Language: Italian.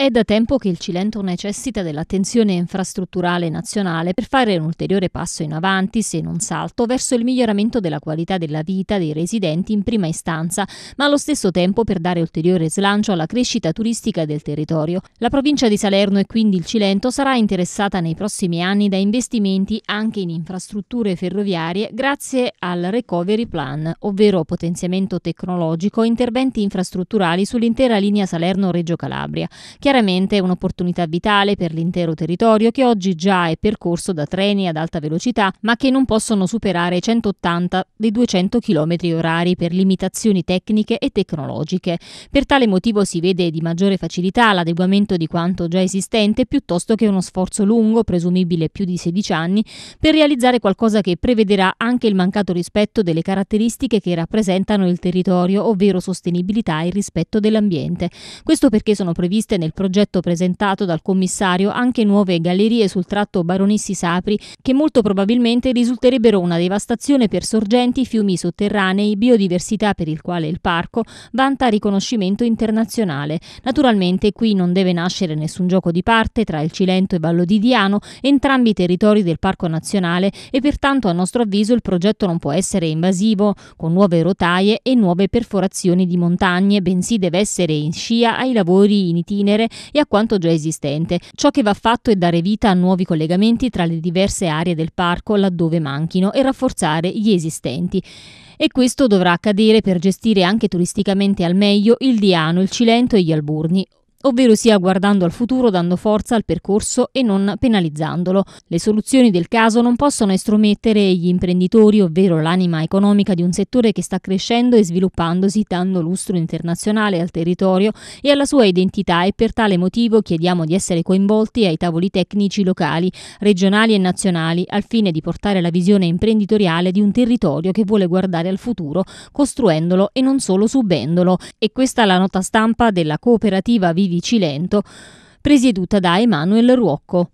È da tempo che il Cilento necessita dell'attenzione infrastrutturale nazionale per fare un ulteriore passo in avanti, se non salto, verso il miglioramento della qualità della vita dei residenti in prima istanza, ma allo stesso tempo per dare ulteriore slancio alla crescita turistica del territorio. La provincia di Salerno e quindi il Cilento sarà interessata nei prossimi anni da investimenti anche in infrastrutture ferroviarie grazie al Recovery Plan, ovvero potenziamento tecnologico e interventi infrastrutturali sull'intera linea Salerno-Reggio Calabria, che chiaramente è un'opportunità vitale per l'intero territorio che oggi già è percorso da treni ad alta velocità, ma che non possono superare i 180 dei 200 km orari per limitazioni tecniche e tecnologiche. Per tale motivo si vede di maggiore facilità l'adeguamento di quanto già esistente piuttosto che uno sforzo lungo, presumibile più di 16 anni, per realizzare qualcosa che prevederà anche il mancato rispetto delle caratteristiche che rappresentano il territorio, ovvero sostenibilità e rispetto dell'ambiente. Questo perché sono previste nel progetto presentato dal commissario anche nuove gallerie sul tratto Baronissi-Sapri che molto probabilmente risulterebbero una devastazione per sorgenti, fiumi sotterranei, biodiversità per il quale il parco vanta riconoscimento internazionale. Naturalmente qui non deve nascere nessun gioco di parte tra il Cilento e Vallo di Diano, entrambi i territori del Parco Nazionale e pertanto a nostro avviso il progetto non può essere invasivo con nuove rotaie e nuove perforazioni di montagne, bensì deve essere in scia ai lavori in itinere e a quanto già esistente. Ciò che va fatto è dare vita a nuovi collegamenti tra le diverse aree del parco laddove manchino e rafforzare gli esistenti e questo dovrà accadere per gestire anche turisticamente al meglio il Diano, il Cilento e gli Alburni, ovvero sia guardando al futuro, dando forza al percorso e non penalizzandolo. Le soluzioni del caso non possono estromettere gli imprenditori, ovvero l'anima economica di un settore che sta crescendo e sviluppandosi, dando lustro internazionale al territorio e alla sua identità e per tale motivo chiediamo di essere coinvolti ai tavoli tecnici locali, regionali e nazionali, al fine di portare la visione imprenditoriale di un territorio che vuole guardare al futuro, costruendolo e non solo subendolo. E questa è la nota stampa della cooperativa Vivi di Cilento, presieduta da Emanuel Ruocco.